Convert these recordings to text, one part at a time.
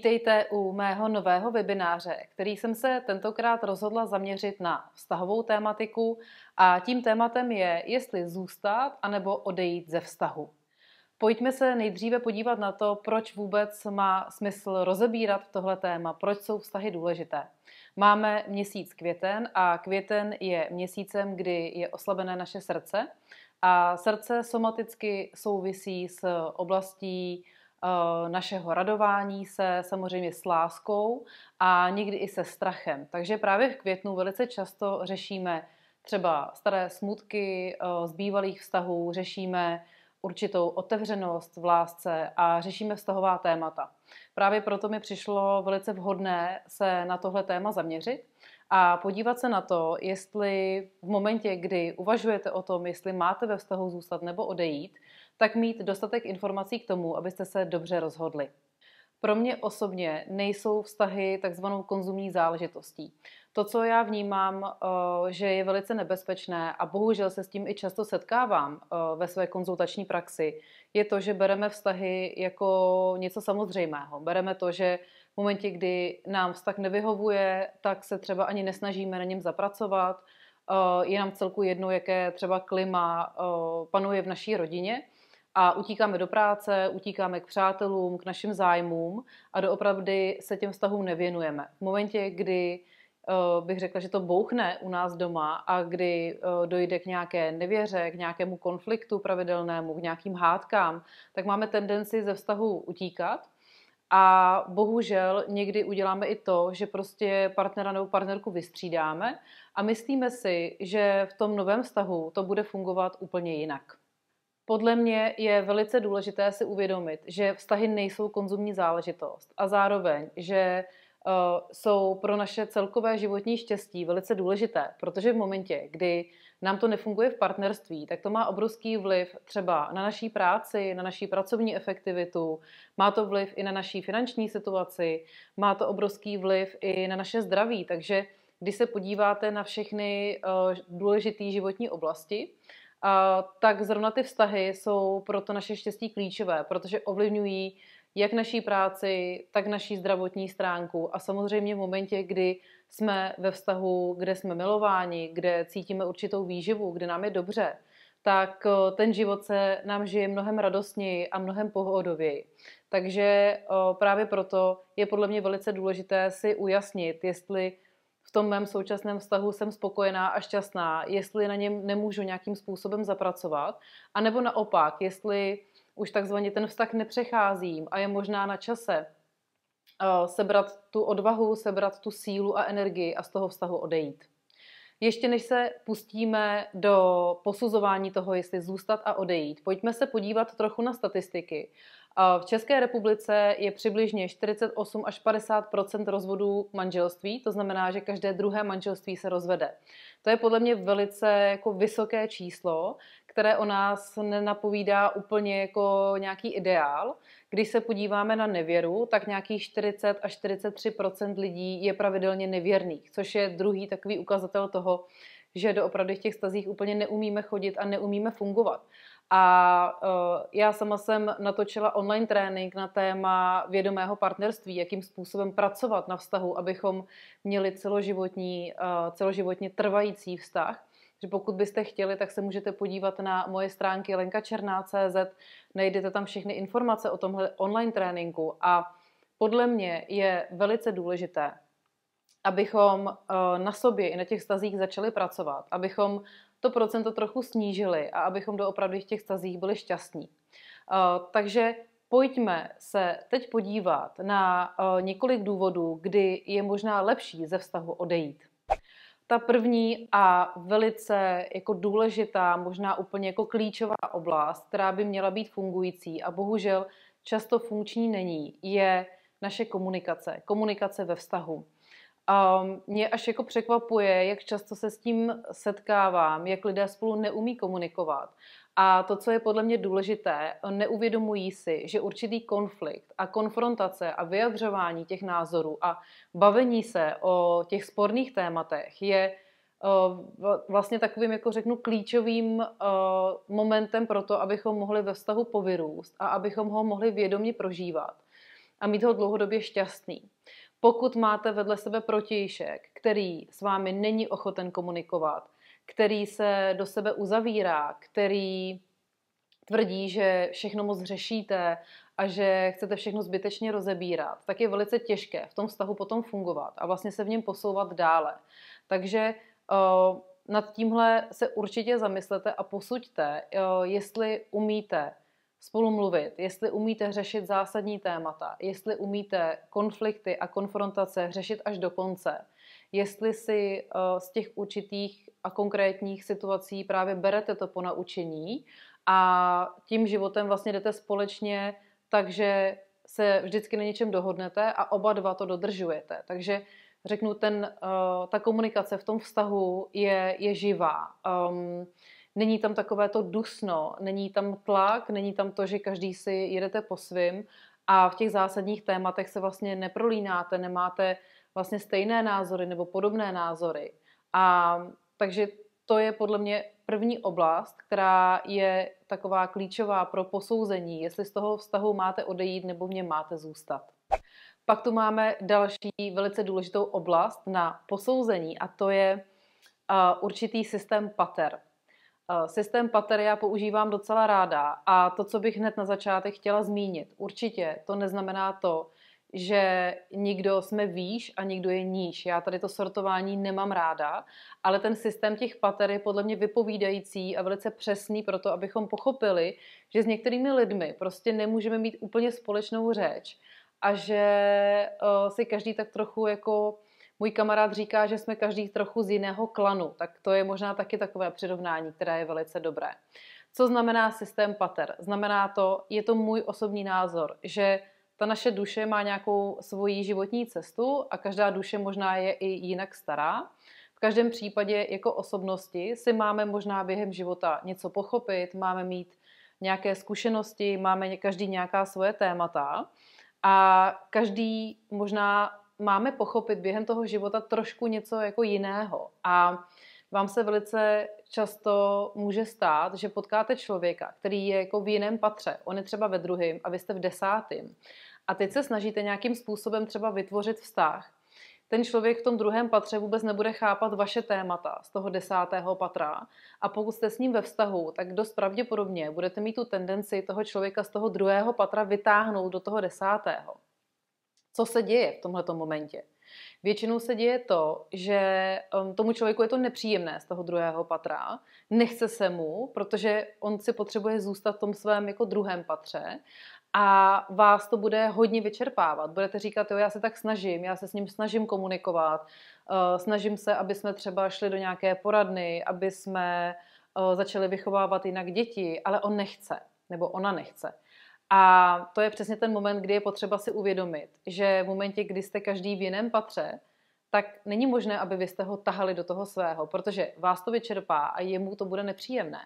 Vítejte u mého nového webináře, který jsem se tentokrát rozhodla zaměřit na vztahovou tématiku a tím tématem je, jestli zůstat anebo odejít ze vztahu. Pojďme se nejdříve podívat na to, proč vůbec má smysl rozebírat tohle téma, proč jsou vztahy důležité. Máme měsíc květen a květen je měsícem, kdy je oslabené naše srdce a srdce somaticky souvisí s oblastí Eh, našeho radování se samozřejmě s láskou a někdy i se strachem. Takže právě v květnu velice často řešíme třeba staré smutky eh, z bývalých vztahů, řešíme určitou otevřenost v lásce a řešíme vztahová témata. Právě proto mi přišlo velice vhodné se na tohle téma zaměřit a podívat se na to, jestli v momentě, kdy uvažujete o tom, jestli máte ve vztahu zůstat nebo odejít, tak mít dostatek informací k tomu, abyste se dobře rozhodli. Pro mě osobně nejsou vztahy takzvanou konzumní záležitostí. To, co já vnímám, eh, že je velice nebezpečné a bohužel se s tím i často setkávám eh, ve své konzultační praxi, je to, že bereme vztahy jako něco samozřejmého. Bereme to, že v momentě, kdy nám vztah nevyhovuje, tak se třeba ani nesnažíme na něm zapracovat, eh, je nám celku jedno, jaké třeba klima panuje v naší rodině – a utíkáme do práce, utíkáme k přátelům, k našim zájmům a doopravdy se těm vztahům nevěnujeme. V momentě, kdy eh, bych řekla, že to bouchne u nás doma a kdy eh, dojde k nějaké nevěře, k nějakému konfliktu pravidelnému, k nějakým hádkám, tak máme tendenci ze vztahu utíkat. A bohužel někdy uděláme i to, že prostě partnera nebo partnerku vystřídáme a myslíme si, že v tom novém vztahu to bude fungovat úplně jinak podle mě je velice důležité si uvědomit, že vztahy nejsou konzumní záležitost a zároveň, že uh, jsou pro naše celkové životní štěstí velice důležité, protože v momentě, kdy nám to nefunguje v partnerství, tak to má obrovský vliv třeba na naší práci, na naší pracovní efektivitu, má to vliv i na naší finanční situaci, má to obrovský vliv i na naše zdraví. Takže když se podíváte na všechny uh, eh, důležité životní oblasti, a tak zrovna ty vztahy jsou pro to naše štěstí klíčové, protože ovlivňují jak naší práci, tak naší zdravotní stránku. A samozřejmě v momentě, kdy jsme ve vztahu, kde jsme milováni, kde cítíme určitou výživu, kde nám je dobře, tak eh, ten život se nám žije mnohem radostněji a mnohem pohodověji. Takže eh, právě proto je podle mě velice důležité si ujasnit, jestli v tom mém současném vztahu jsem spokojená a šťastná, jestli na něm nemůžu nějakým způsobem zapracovat, anebo naopak, jestli už takzvaně ten vztah nepřecházím a je možná na čase uh, sebrat tu odvahu, sebrat tu sílu a energii a z toho vztahu odejít. Ještě než se pustíme do posuzování toho, jestli zůstat a odejít, pojďme se podívat trochu na statistiky v České republice je přibližně 48 až 50 rozvodů manželství, to znamená, že každé druhé manželství se rozvede. To je podle mě velice jako vysoké číslo, které o nás nenapovídá úplně jako nějaký ideál. Když se podíváme na nevěru, tak nějakých 40 až 43 lidí je pravidelně nevěrných, což je druhý takový ukazatel toho, že doopravdy v těch stazích úplně neumíme chodit a neumíme fungovat. A uh, já sama jsem natočila online trénink na téma vědomého partnerství, jakým způsobem pracovat na vztahu, abychom měli celoživotní, uh, celoživotně trvající vztah. Že pokud byste chtěli, tak se můžete podívat na moje stránky lenkačerná.cz, najdete tam všechny informace o tomhle online tréninku a podle mě je velice důležité, abychom eh, na sobě i na těch stazích začali pracovat, abychom to procento trochu snížili a abychom doopravdy v těch stazích byli šťastní. Eh, takže pojďme se teď podívat na eh, několik důvodů, kdy je možná lepší ze vztahu odejít. Ta první a velice jako důležitá, možná úplně jako klíčová oblast, která by měla být fungující a bohužel často funkční není, je naše komunikace, komunikace ve vztahu. A mě až jako překvapuje, jak často se s tím setkávám, jak lidé spolu neumí komunikovat. A to, co je podle mě důležité, neuvědomují si, že určitý konflikt a konfrontace a vyjadřování těch názorů a bavení se o těch sporných tématech je eh, vlastně takovým, jako řeknu, klíčovým eh, momentem pro to, abychom mohli ve vztahu povyrůst a abychom ho mohli vědomě prožívat a mít ho dlouhodobě šťastný. Pokud máte vedle sebe protějšek, který s vámi není ochoten komunikovat, který se do sebe uzavírá, který tvrdí, že všechno moc řešíte a že chcete všechno zbytečně rozebírat, tak je velice těžké v tom vztahu potom fungovat a vlastně se v něm posouvat dále. Takže eh, nad tímhle se určitě zamyslete a posuďte, eh, jestli umíte spolu mluvit, jestli umíte řešit zásadní témata, jestli umíte konflikty a konfrontace řešit až do konce, jestli si eh, z těch určitých a konkrétních situací právě berete to po naučení a tím životem vlastně jdete společně, takže se vždycky na něčem dohodnete a oba dva to dodržujete. Takže řeknu, ten, eh, ta komunikace v tom vztahu je, je živá. Um, Není tam takové to dusno, není tam tlak, není tam to, že každý si jedete po svým a v těch zásadních tématech se vlastně neprolínáte, nemáte vlastně stejné názory nebo podobné názory. A takže to je podle mě první oblast, která je taková klíčová pro posouzení, jestli z toho vztahu máte odejít nebo v něm máte zůstat. Pak tu máme další velice důležitou oblast na posouzení a to je uh, určitý systém pater. Eh, systém Pateria já používám docela ráda a to, co bych hned na začátek chtěla zmínit, určitě to neznamená to, že nikdo jsme výš a nikdo je níž. Já tady to sortování nemám ráda, ale ten systém těch pater je podle mě vypovídající a velice přesný pro to, abychom pochopili, že s některými lidmi prostě nemůžeme mít úplně společnou řeč a že uh, si každý tak trochu jako můj kamarád říká, že jsme každý trochu z jiného klanu, tak to je možná taky takové přirovnání, které je velice dobré. Co znamená systém pater? Znamená to, je to můj osobní názor, že ta naše duše má nějakou svoji životní cestu a každá duše možná je i jinak stará. V každém případě jako osobnosti si máme možná během života něco pochopit, máme mít nějaké zkušenosti, máme každý nějaká svoje témata a každý možná máme pochopit během toho života trošku něco jako jiného. A vám se velice často může stát, že potkáte člověka, který je jako v jiném patře. On je třeba ve druhém a vy jste v desátém. A teď se snažíte nějakým způsobem třeba vytvořit vztah. Ten člověk v tom druhém patře vůbec nebude chápat vaše témata z toho desátého patra. A pokud jste s ním ve vztahu, tak dost pravděpodobně budete mít tu tendenci toho člověka z toho druhého patra vytáhnout do toho desátého co se děje v tomto momentě. Většinou se děje to, že um, tomu člověku je to nepříjemné z toho druhého patra, nechce se mu, protože on si potřebuje zůstat v tom svém jako druhém patře a vás to bude hodně vyčerpávat. Budete říkat, jo, já se tak snažím, já se s ním snažím komunikovat, uh, snažím se, aby jsme třeba šli do nějaké poradny, aby jsme uh, začali vychovávat jinak děti, ale on nechce, nebo ona nechce. A to je přesně ten moment, kdy je potřeba si uvědomit, že v momentě, kdy jste každý v jiném patře, tak není možné, aby vy jste ho tahali do toho svého, protože vás to vyčerpá a jemu to bude nepříjemné.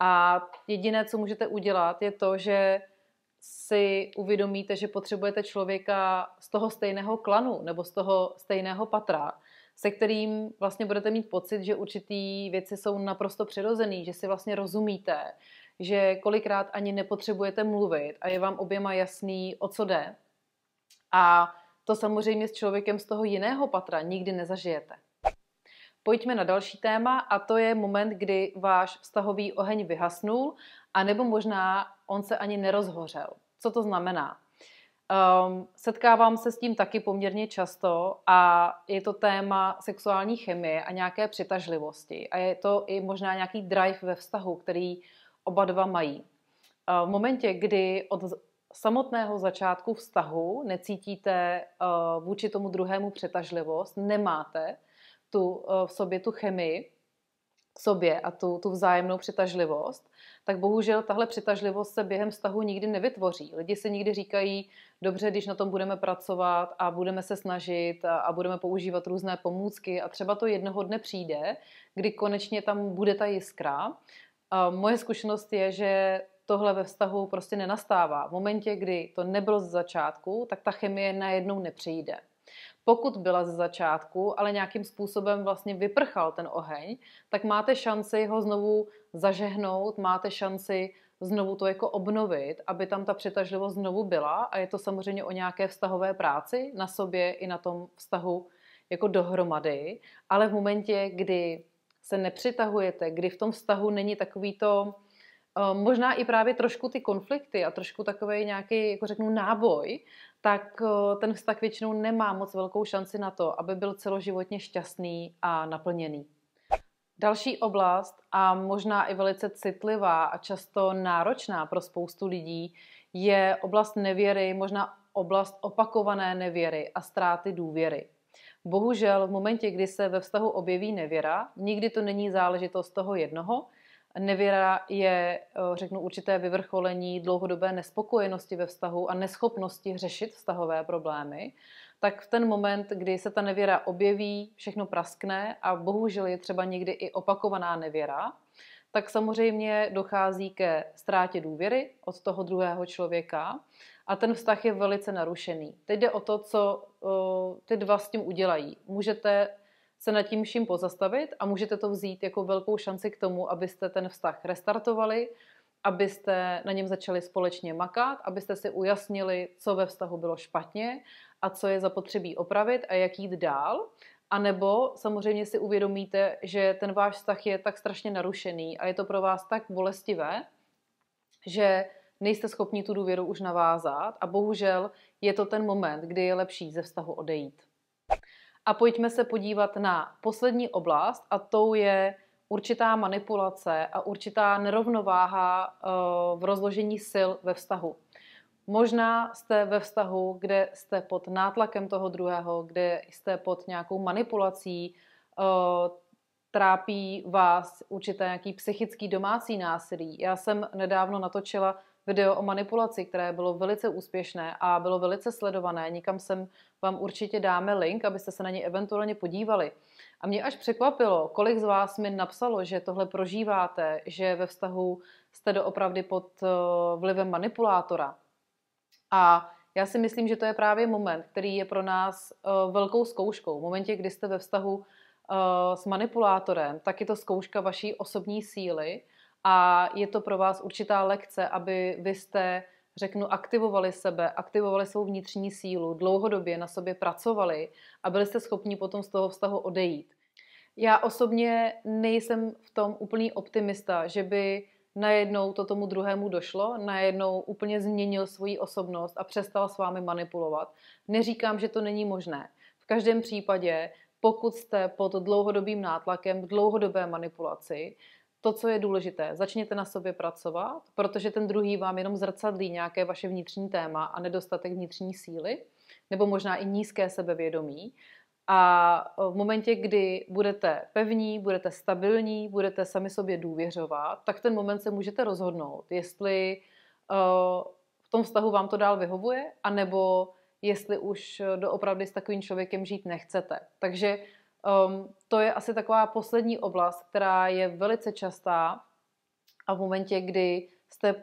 A jediné, co můžete udělat, je to, že si uvědomíte, že potřebujete člověka z toho stejného klanu nebo z toho stejného patra, se kterým vlastně budete mít pocit, že určitý věci jsou naprosto přirozený, že si vlastně rozumíte, že kolikrát ani nepotřebujete mluvit a je vám oběma jasný, o co jde. A to samozřejmě s člověkem z toho jiného patra nikdy nezažijete. Pojďme na další téma a to je moment, kdy váš vztahový oheň vyhasnul a nebo možná on se ani nerozhořel. Co to znamená? Um, setkávám se s tím taky poměrně často a je to téma sexuální chemie a nějaké přitažlivosti. A je to i možná nějaký drive ve vztahu, který oba dva mají. V momentě, kdy od samotného začátku vztahu necítíte vůči tomu druhému přetažlivost, nemáte tu, v sobě tu chemii, k sobě a tu, tu vzájemnou přitažlivost, tak bohužel tahle přitažlivost se během vztahu nikdy nevytvoří. Lidi se nikdy říkají, dobře, když na tom budeme pracovat a budeme se snažit a, a budeme používat různé pomůcky a třeba to jednoho dne přijde, kdy konečně tam bude ta jiskra, a moje zkušenost je, že tohle ve vztahu prostě nenastává. V momentě, kdy to nebylo z začátku, tak ta chemie najednou nepřijde. Pokud byla ze začátku, ale nějakým způsobem vlastně vyprchal ten oheň, tak máte šanci ho znovu zažehnout, máte šanci znovu to jako obnovit, aby tam ta přitažlivost znovu byla a je to samozřejmě o nějaké vztahové práci na sobě i na tom vztahu jako dohromady, ale v momentě, kdy se nepřitahujete, kdy v tom vztahu není takový to, eh, možná i právě trošku ty konflikty a trošku takový nějaký, jako řeknu, náboj, tak eh, ten vztah většinou nemá moc velkou šanci na to, aby byl celoživotně šťastný a naplněný. Další oblast a možná i velice citlivá a často náročná pro spoustu lidí je oblast nevěry, možná oblast opakované nevěry a ztráty důvěry. Bohužel v momentě, kdy se ve vztahu objeví nevěra, nikdy to není záležitost toho jednoho. Nevěra je, eh, řeknu, určité vyvrcholení dlouhodobé nespokojenosti ve vztahu a neschopnosti řešit vztahové problémy. Tak v ten moment, kdy se ta nevěra objeví, všechno praskne a bohužel je třeba někdy i opakovaná nevěra, tak samozřejmě dochází ke ztrátě důvěry od toho druhého člověka a ten vztah je velice narušený. Teď jde o to, co ty dva s tím udělají. Můžete se nad tím vším pozastavit a můžete to vzít jako velkou šanci k tomu, abyste ten vztah restartovali, abyste na něm začali společně makat, abyste si ujasnili, co ve vztahu bylo špatně a co je zapotřebí opravit a jak jít dál. A nebo samozřejmě si uvědomíte, že ten váš vztah je tak strašně narušený a je to pro vás tak bolestivé, že nejste schopni tu důvěru už navázat a bohužel je to ten moment, kdy je lepší ze vztahu odejít. A pojďme se podívat na poslední oblast a tou je určitá manipulace a určitá nerovnováha eh, v rozložení sil ve vztahu. Možná jste ve vztahu, kde jste pod nátlakem toho druhého, kde jste pod nějakou manipulací, eh, trápí vás určité nějaký psychický domácí násilí. Já jsem nedávno natočila video o manipulaci, které bylo velice úspěšné a bylo velice sledované. Nikam sem vám určitě dáme link, abyste se na něj eventuálně podívali. A mě až překvapilo, kolik z vás mi napsalo, že tohle prožíváte, že ve vztahu jste doopravdy pod eh, vlivem manipulátora. A já si myslím, že to je právě moment, který je pro nás uh, velkou zkouškou. V momentě, kdy jste ve vztahu uh, s manipulátorem, tak je to zkouška vaší osobní síly a je to pro vás určitá lekce, aby vy jste, řeknu, aktivovali sebe, aktivovali svou vnitřní sílu, dlouhodobě na sobě pracovali a byli jste schopni potom z toho vztahu odejít. Já osobně nejsem v tom úplný optimista, že by najednou to tomu druhému došlo, najednou úplně změnil svoji osobnost a přestal s vámi manipulovat. Neříkám, že to není možné. V každém případě, pokud jste pod dlouhodobým nátlakem, v dlouhodobé manipulaci, to, co je důležité, začněte na sobě pracovat, protože ten druhý vám jenom zrcadlí nějaké vaše vnitřní téma a nedostatek vnitřní síly, nebo možná i nízké sebevědomí. A eh, v momentě, kdy budete pevní, budete stabilní, budete sami sobě důvěřovat, tak ten moment se můžete rozhodnout, jestli eh, v tom vztahu vám to dál vyhovuje, anebo jestli už doopravdy s takovým člověkem žít nechcete. Takže um, to je asi taková poslední oblast, která je velice častá a v momentě, kdy jste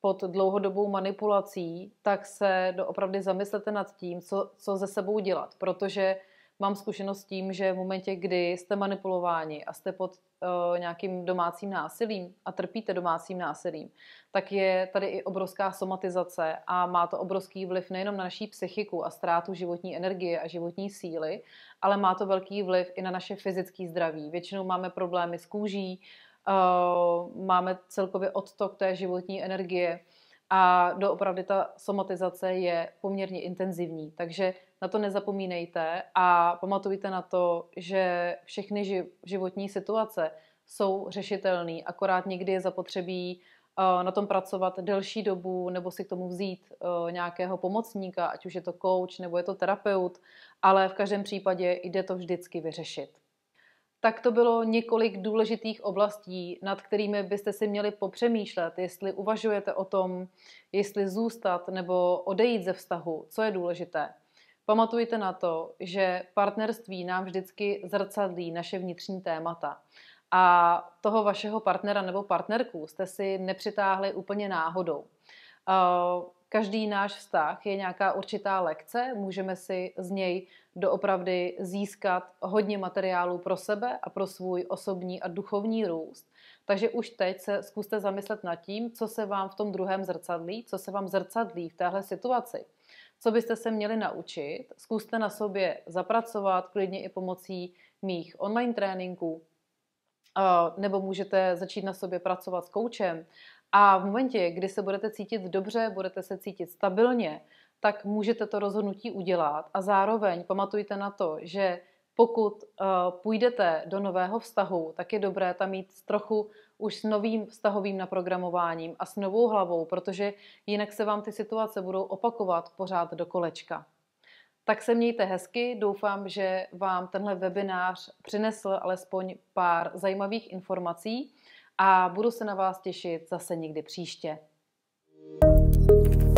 pod dlouhodobou manipulací, tak se doopravdy zamyslete nad tím, co, co ze sebou dělat, protože mám zkušenost s tím, že v momentě, kdy jste manipulováni a jste pod uh, nějakým domácím násilím a trpíte domácím násilím, tak je tady i obrovská somatizace a má to obrovský vliv nejenom na naší psychiku a ztrátu životní energie a životní síly, ale má to velký vliv i na naše fyzické zdraví. Většinou máme problémy s kůží, uh, máme celkově odtok té životní energie, a doopravdy ta somatizace je poměrně intenzivní, takže na to nezapomínejte a pamatujte na to, že všechny životní situace jsou řešitelné, akorát někdy je zapotřebí eh, na tom pracovat delší dobu nebo si k tomu vzít eh, nějakého pomocníka, ať už je to coach nebo je to terapeut, ale v každém případě jde to vždycky vyřešit tak to bylo několik důležitých oblastí, nad kterými byste si měli popřemýšlet, jestli uvažujete o tom, jestli zůstat nebo odejít ze vztahu, co je důležité. Pamatujte na to, že partnerství nám vždycky zrcadlí naše vnitřní témata. A toho vašeho partnera nebo partnerku jste si nepřitáhli úplně náhodou. Eh, Každý náš vztah je nějaká určitá lekce, můžeme si z něj doopravdy získat hodně materiálu pro sebe a pro svůj osobní a duchovní růst. Takže už teď se zkuste zamyslet nad tím, co se vám v tom druhém zrcadlí, co se vám zrcadlí v téhle situaci. Co byste se měli naučit, zkuste na sobě zapracovat, klidně i pomocí mých online tréninků, nebo můžete začít na sobě pracovat s koučem a v momentě, kdy se budete cítit dobře, budete se cítit stabilně, tak můžete to rozhodnutí udělat. A zároveň pamatujte na to, že pokud eh, půjdete do nového vztahu, tak je dobré tam mít trochu už s novým vztahovým naprogramováním a s novou hlavou, protože jinak se vám ty situace budou opakovat pořád do kolečka. Tak se mějte hezky, doufám, že vám tenhle webinář přinesl alespoň pár zajímavých informací a budu se na vás těšit zase někdy příště. thank you